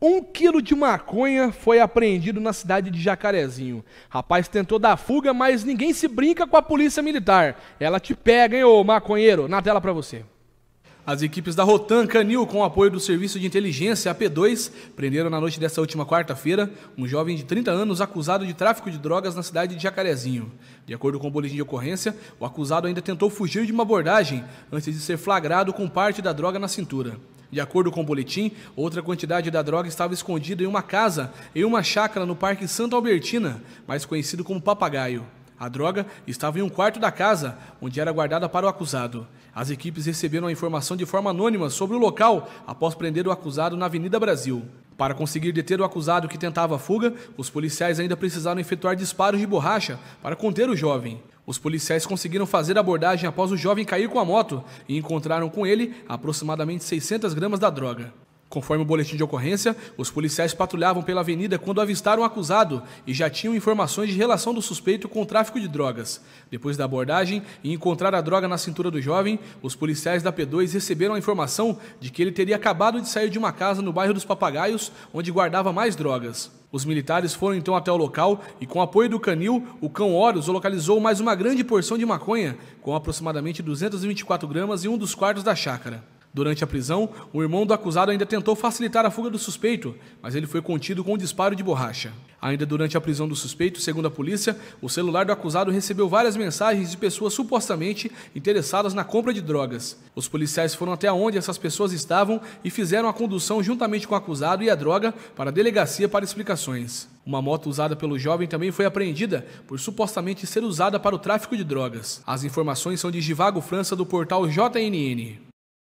Um quilo de maconha foi apreendido na cidade de Jacarezinho. Rapaz tentou dar fuga, mas ninguém se brinca com a polícia militar. Ela te pega, hein, ô maconheiro? Na tela para você. As equipes da Rotan Canil, com o apoio do Serviço de Inteligência AP2, prenderam na noite desta última quarta-feira um jovem de 30 anos acusado de tráfico de drogas na cidade de Jacarezinho. De acordo com o boletim de ocorrência, o acusado ainda tentou fugir de uma abordagem antes de ser flagrado com parte da droga na cintura. De acordo com o boletim, outra quantidade da droga estava escondida em uma casa, em uma chácara no Parque Santa Albertina, mais conhecido como Papagaio. A droga estava em um quarto da casa, onde era guardada para o acusado. As equipes receberam a informação de forma anônima sobre o local após prender o acusado na Avenida Brasil. Para conseguir deter o acusado que tentava a fuga, os policiais ainda precisaram efetuar disparos de borracha para conter o jovem. Os policiais conseguiram fazer a abordagem após o jovem cair com a moto e encontraram com ele aproximadamente 600 gramas da droga. Conforme o boletim de ocorrência, os policiais patrulhavam pela avenida quando avistaram o acusado e já tinham informações de relação do suspeito com o tráfico de drogas. Depois da abordagem e encontrar a droga na cintura do jovem, os policiais da P2 receberam a informação de que ele teria acabado de sair de uma casa no bairro dos Papagaios, onde guardava mais drogas. Os militares foram então até o local e, com apoio do canil, o cão Horus localizou mais uma grande porção de maconha, com aproximadamente 224 gramas, em um dos quartos da chácara. Durante a prisão, o irmão do acusado ainda tentou facilitar a fuga do suspeito, mas ele foi contido com um disparo de borracha. Ainda durante a prisão do suspeito, segundo a polícia, o celular do acusado recebeu várias mensagens de pessoas supostamente interessadas na compra de drogas. Os policiais foram até onde essas pessoas estavam e fizeram a condução juntamente com o acusado e a droga para a delegacia para explicações. Uma moto usada pelo jovem também foi apreendida por supostamente ser usada para o tráfico de drogas. As informações são de Givago França do portal JNN.